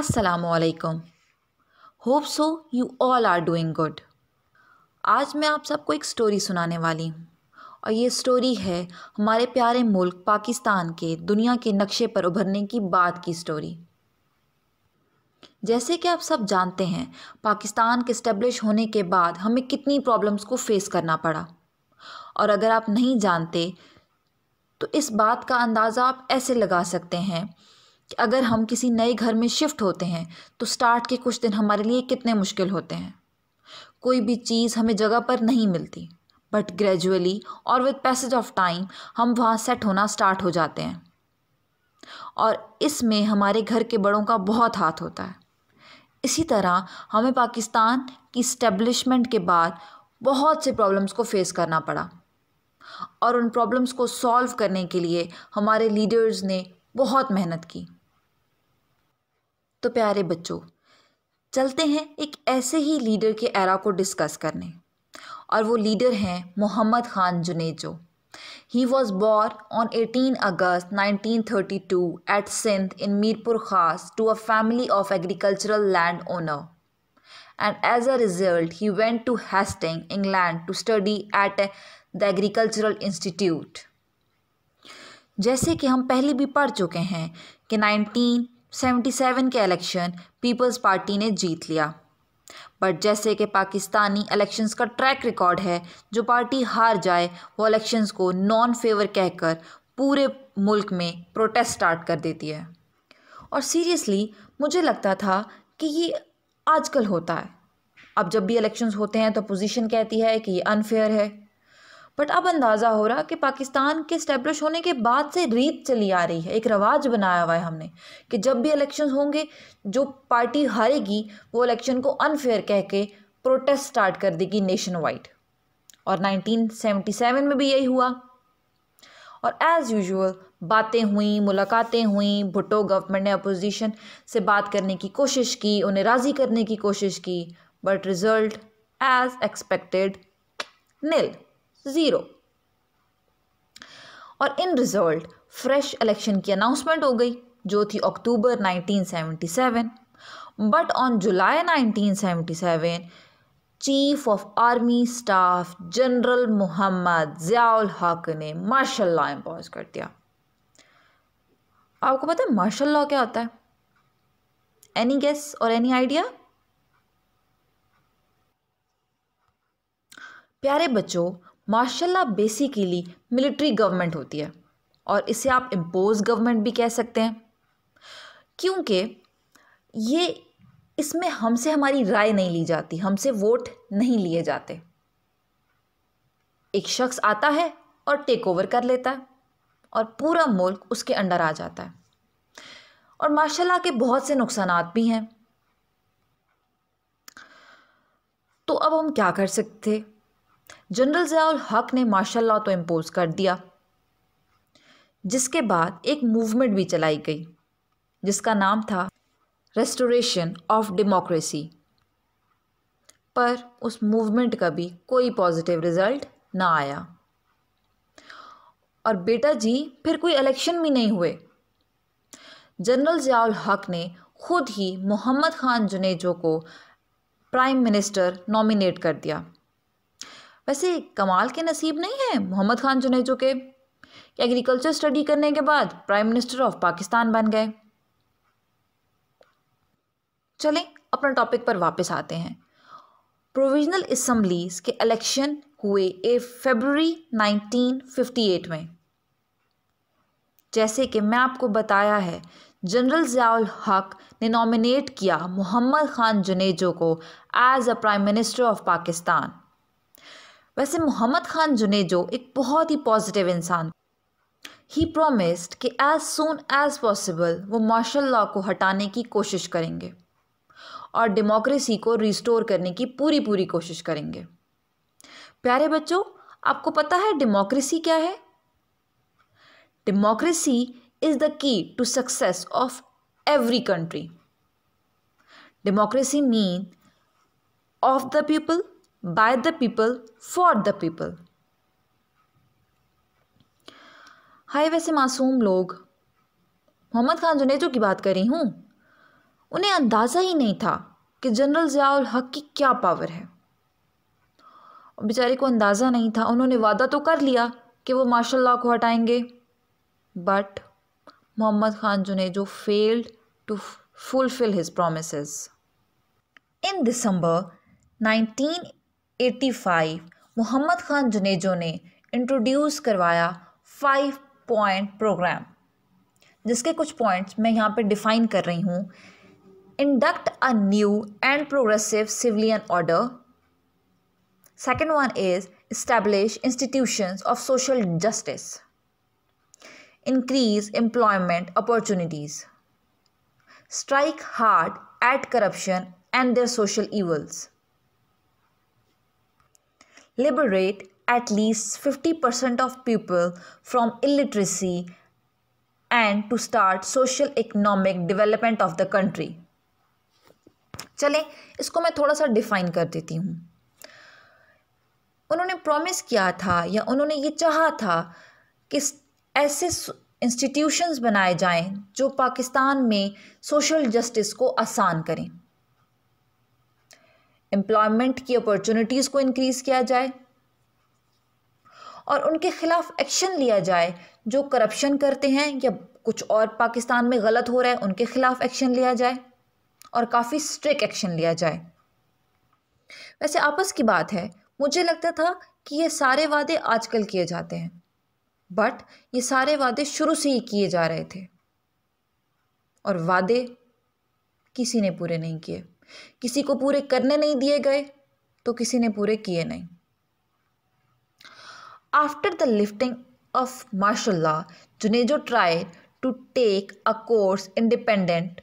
अस्सलाम hope so you all are doing good आज मैं आप सबको एक स्टोरी सुनाने वाली हूँ और ये स्टोरी है हमारे प्यारे मुल्क पाकिस्तान के दुनिया के नक्शे पर उभरने की बात की स्टोरी जैसे कि आप सब जानते हैं पाकिस्तान के स्टेब्लिश होने के बाद हमें कितनी प्रॉब्लम्स को फेस करना पड़ा और अगर आप नहीं जानते तो इस बात का अंदाज़ा आप ऐसे लगा सकते हैं अगर हम किसी नए घर में शिफ्ट होते हैं तो स्टार्ट के कुछ दिन हमारे लिए कितने मुश्किल होते हैं कोई भी चीज़ हमें जगह पर नहीं मिलती बट ग्रेजुअली और विद पैसेज ऑफ टाइम हम वहाँ सेट होना स्टार्ट हो जाते हैं और इसमें हमारे घर के बड़ों का बहुत हाथ होता है इसी तरह हमें पाकिस्तान की स्टेब्लिशमेंट के बाद बहुत से प्रॉब्लम्स को फेस करना पड़ा और उन प्रॉब्लम्स को सॉल्व करने के लिए हमारे लीडर्स ने बहुत मेहनत की तो प्यारे बच्चों चलते हैं एक ऐसे ही लीडर के एरा को डिस्कस करने और वो लीडर हैं Muhammad Khan Junejo he was born on eighteen August nineteen thirty two at Sindh in Mirpur Khas to a family of agricultural land owner and as a result he went to Hastings England to study at the agricultural institute जैसे कि हम पहले भी पढ़ चुके हैं कि nineteen 77 के इलेक्शन पीपल्स पार्टी ने जीत लिया बट जैसे कि पाकिस्तानी इलेक्शंस का ट्रैक रिकॉर्ड है जो पार्टी हार जाए वो इलेक्शंस को नॉन फेवर कहकर पूरे मुल्क में प्रोटेस्ट स्टार्ट कर देती है और सीरियसली मुझे लगता था कि ये आजकल होता है अब जब भी इलेक्शंस होते हैं तो पोजीशन कहती है कि ये अनफेयर है बट अब अंदाज़ा हो रहा कि पाकिस्तान के स्टैब्लिश होने के बाद से रीत चली आ रही है एक रवाज बनाया हुआ है हमने कि जब भी इलेक्शन होंगे जो पार्टी हारेगी वो इलेक्शन को अनफेयर कह के प्रोटेस्ट स्टार्ट कर देगी नेशन वाइड और 1977 में भी यही हुआ और एज़ यूजुअल बातें हुई मुलाकातें हुई भुट्टो गवर्नमेंट ने अपोजिशन से बात करने की कोशिश की उन्हें राज़ी करने की कोशिश की but result as expected nil zero और इन रिजल्ट फ्रेश इलेक्शन की अनाउंसमेंट हो गई जो थी October 1977 but on July 1977 chief of army staff general Muhammad Ziaul Haq ने मार्शल लॉ इम्पोज कर दिया आपको पता है मार्शल लॉ क्या होता है एनी गेस और एनी आइडिया प्यारे बच्चों माशाल्लाह बेसिकली मिलिट्री गवर्नमेंट होती है और इसे आप इम्पोज गवर्नमेंट भी कह सकते हैं क्योंकि ये इसमें हमसे हमारी राय नहीं ली जाती हमसे वोट नहीं लिए जाते एक शख्स आता है और टेक ओवर कर लेता है और पूरा मुल्क उसके अंडर आ जाता है और माशाल्लाह के बहुत से नुकसान भी हैं तो अब हम क्या कर सकते जनरल जयाउल हक ने मार्शल लॉ तो इम्पोज़ कर दिया जिसके बाद एक मूवमेंट भी चलाई गई जिसका नाम था रेस्टोरेशन ऑफ डेमोक्रेसी पर उस मूवमेंट का भी कोई पॉजिटिव रिज़ल्ट ना आया और बेटा जी फिर कोई इलेक्शन भी नहीं हुए जनरल जयाउल हक ने खुद ही मोहम्मद ख़ान जुनेजो को प्राइम मिनिस्टर नॉमिनेट कर दिया वैसे कमाल के नसीब नहीं है मोहम्मद खान जुनेजो के एग्रीकल्चर स्टडी करने के बाद प्राइम मिनिस्टर ऑफ पाकिस्तान बन गए चलें अपने टॉपिक पर वापस आते हैं प्रोविजनल इसम्बलीज के इलेक्शन हुए ए फेबररी 1958 में जैसे कि मैं आपको बताया है जनरल ज़ियाउल हक ने नॉमिनेट किया मोहम्मद खान जुनेजो को as a prime minister of Pakistan वैसे मोहम्मद खान जुनेजो एक बहुत ही पॉजिटिव इंसान ही प्रोमिस्ड कि एज सुन एज पॉसिबल वो मार्शल लॉ को हटाने की कोशिश करेंगे और डेमोक्रेसी को रिस्टोर करने की पूरी पूरी कोशिश करेंगे प्यारे बच्चों आपको पता है डेमोक्रेसी क्या है democracy is the key to success of every country democracy mean of the people by the people for the people हाय वैसे मासूम लोग मोहम्मद खान जुनेजो की बात कर रही हूँ उन्हें अंदाज़ा ही नहीं था कि जनरल ज़ियाउल हक की क्या पावर है बेचारे को अंदाज़ा नहीं था उन्होंने वादा तो कर लिया कि वो मार्शल लॉ को हटाएंगे but Muhammad Khan Junejo failed to fulfil his promise in December 1985 मोहम्मद खान जुनेजो ने इंट्रोड्यूस करवाया फाइव पॉइंट प्रोग्राम जिसके कुछ पॉइंट्स मैं यहाँ पर डिफाइन कर रही हूँ induct a new and progressive civilian order second one is establish institution of social justice increase employment opportunities strike hard at corruption and their social evils liberate at least 50% of people from illiteracy and to start social economic development of the country चलें इसको मैं थोड़ा सा define कर देती हूँ उन्होंने promise किया था या उन्होंने ये चाहा था कि ऐसे इंस्टीट्यूशंस बनाए जाएं जो पाकिस्तान में सोशल जस्टिस को आसान करें एम्प्लॉयमेंट की अपॉर्चुनिटीज़ को इनक्रीज़ किया जाए और उनके ख़िलाफ़ एक्शन लिया जाए जो करप्शन करते हैं या कुछ और पाकिस्तान में गलत हो रहा है उनके ख़िलाफ़ एक्शन लिया जाए और काफ़ी स्ट्रिक एक्शन लिया जाए वैसे आपस की बात है मुझे लगता था कि ये सारे वादे आजकल किए जाते हैं बट ये सारे वादे शुरू से ही किए जा रहे थे और वादे किसी ने पूरे नहीं किए किसी को पूरे करने नहीं दिए गए तो किसी ने पूरे किए नहीं after the lifting of martial law Junejo try to take a course independent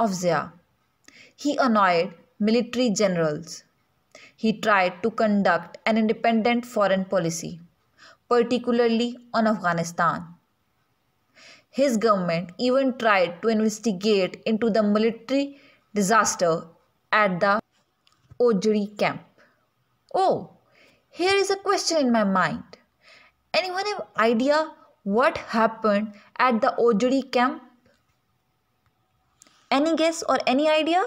of Zia he annoyed military generals he tried to conduct an independent foreign policy particularly on Afghanistan his government even tried to investigate into the military disaster at the Ojri camp. Oh, here is a question in my mind. Anyone have idea what happened at the Ojri camp? Any guess or any idea?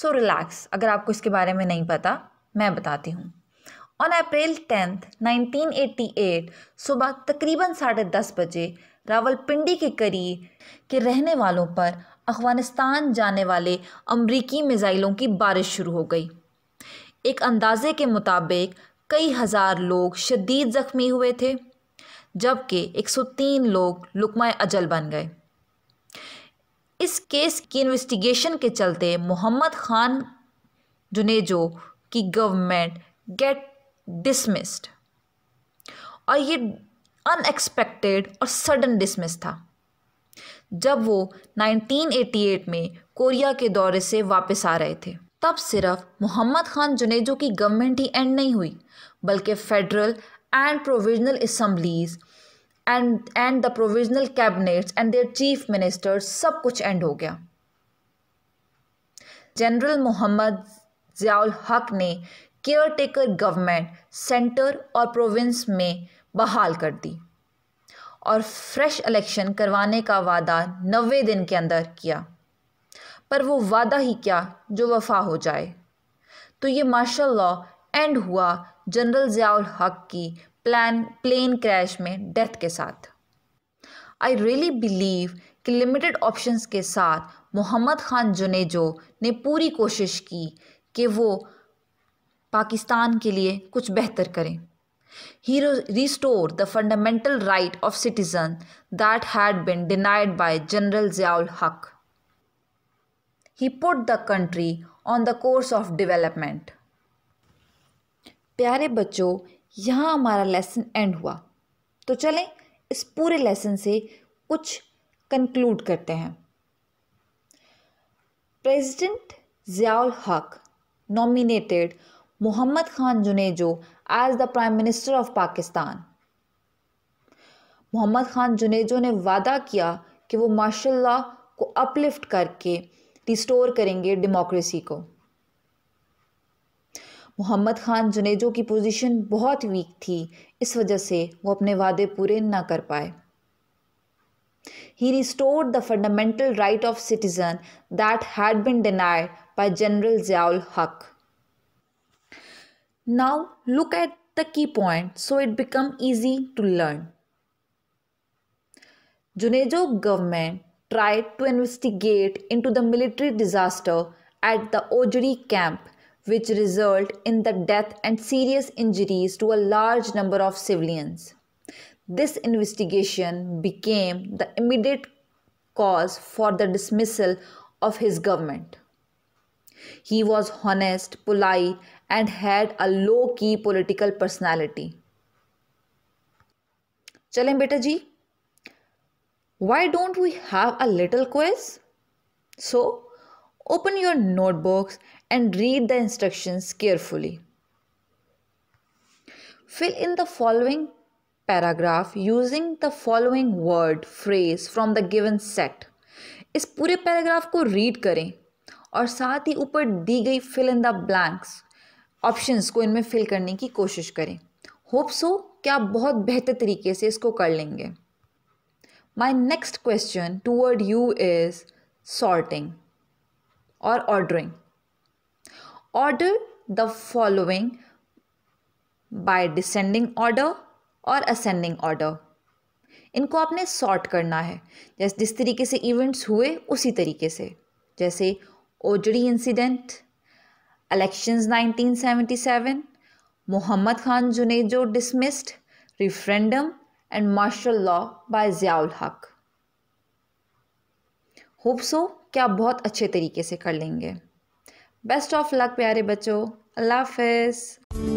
so relax अगर आपको इसके बारे में नहीं पता मैं बताती हूँ on april 10th 1988 सुबह तकरीबन साढ़े दस बजे रावलपिंडी के करीब के रहने वालों पर अफगानिस्तान जाने वाले अमरीकी मिज़ाइलों की बारिश शुरू हो गई एक अंदाजे के मुताबिक कई हज़ार लोग शदीद ज़ख्मी हुए थे जबकि 103 लोग लुकमा अजल बन गए इस केस की इन्वेस्टिगेशन के चलते मोहम्मद खान जुनेजो की गवर्नमेंट गेट डिसमिस्ड और ये अनएक्सपेक्टेड और सडन डिसमिस था जब वो 1988 में कोरिया के दौरे से वापस आ रहे थे तब सिर्फ मोहम्मद खान जुनेजो की गवर्नमेंट ही एंड नहीं हुई बल्कि federal and provisional assemblies and and the provisional cabinets and their chief ministers सब कुछ एंड हो गया जनरल मोहम्मद ज़ियाल हक ने केयर टेकर गवर्नमेंट सेंटर और प्रोविंस में बहाल कर दी और फ्रेश इलेक्शन करवाने का वादा नवे दिन के अंदर किया पर वो वादा ही क्या जो वफा हो जाए तो ये मार्शल लॉ एंड हुआ जनरल ज़ियाउल हक की प्लान प्लेन क्रैश में डेथ के साथ आई रियली बिलीव कि लिमिटेड ऑप्शंस के साथ मोहम्मद ख़ान जुनेजो ने पूरी कोशिश की कि वो पाकिस्तान के लिए कुछ बेहतर करें He restored the fundamental right of citizen that had been denied by General Ziaul Haq. He put the country on the course of development. प्यारे बच्चों यहाँ हमारा लेसन एंड हुआ तो चलें इस पूरे लेसन से कुछ कंक्लूड करते हैं प्रेसिडेंट ज़ियाउल हक nominated Muhammad Khan Junejo as the prime minister of Pakistan Muhammad Khan Junejo ने वादा किया कि वो मार्शल को अपलिफ्ट करके रिस्टोर करेंगे डेमोक्रेसी को मोहम्मद खान जुनेजो की पोजीशन बहुत वीक थी इस वजह से वो अपने वादे पूरे ना कर पाए he restore the fundamental right of citizen that had been denied by general Ziaul Haq Now look at the key point so it become easy to learn. Junejo government tried to investigate into the military disaster at the Ojuri camp which result in the death and serious injuries to a large number of civilians. This investigation became the immediate cause for the dismissal of his government. He was honest, polite, and had a low key political personality. Chalein beta ji, why don't we have a little quiz? So, open your notebooks and read the instructions carefully. Fill in the following paragraph using the following word phrase from the given set. इस पूरे paragraph को read करें और साथ ही ऊपर दी गई fill in the blanks options को इनमें फिल करने की कोशिश करें होप सो कि आप बहुत बेहतर तरीके से इसको कर लेंगे my next question toward you is sorting और ordering order the following by descending order और असेंडिंग ऑर्डर इनको आपने सॉर्ट करना है जैसे जिस तरीके से इवेंट्स हुए उसी तरीके से जैसे Ojhri incident elections 1977 Muhammad Khan Junejo dismissed referendum and martial law by Ziaul Haq hope so कि आप बहुत अच्छे तरीके से कर लेंगे बेस्ट ऑफ लक प्यारे बच्चों अल्लाह हाफिज़